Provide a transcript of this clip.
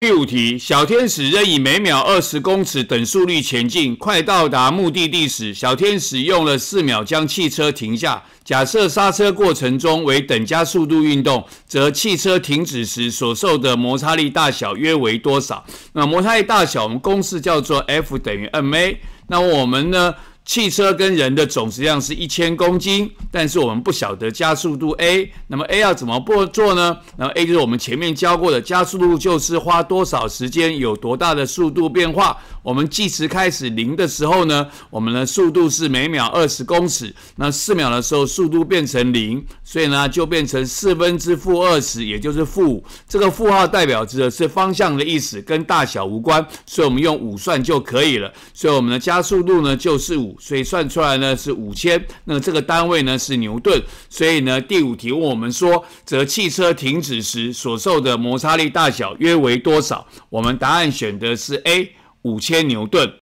第五题，小天使仍以每秒二十公尺等速率前进。快到达目的地时，小天使用了四秒将汽车停下。假设刹车过程中为等加速度运动，则汽车停止时所受的摩擦力大小约为多少？那摩擦力大小，我们公式叫做 F 等于 ma。那我们呢？汽车跟人的总实量是一千公斤，但是我们不晓得加速度 a，那么 a 要怎么做做呢？那 a 就是我们前面教过的加速度，就是花多少时间有多大的速度变化。我们计时开始零的时候呢，我们的速度是每秒二十公尺，那四秒的时候速度变成零，所以呢就变成四分之负二十，也就是负五。这个负号代表的是方向的意思，跟大小无关，所以我们用五算就可以了。所以我们的加速度呢就是五。所以算出来呢是五千，那这个单位呢是牛顿，所以呢第五题问我们说，则汽车停止时所受的摩擦力大小约为多少？我们答案选的是 A，五千牛顿。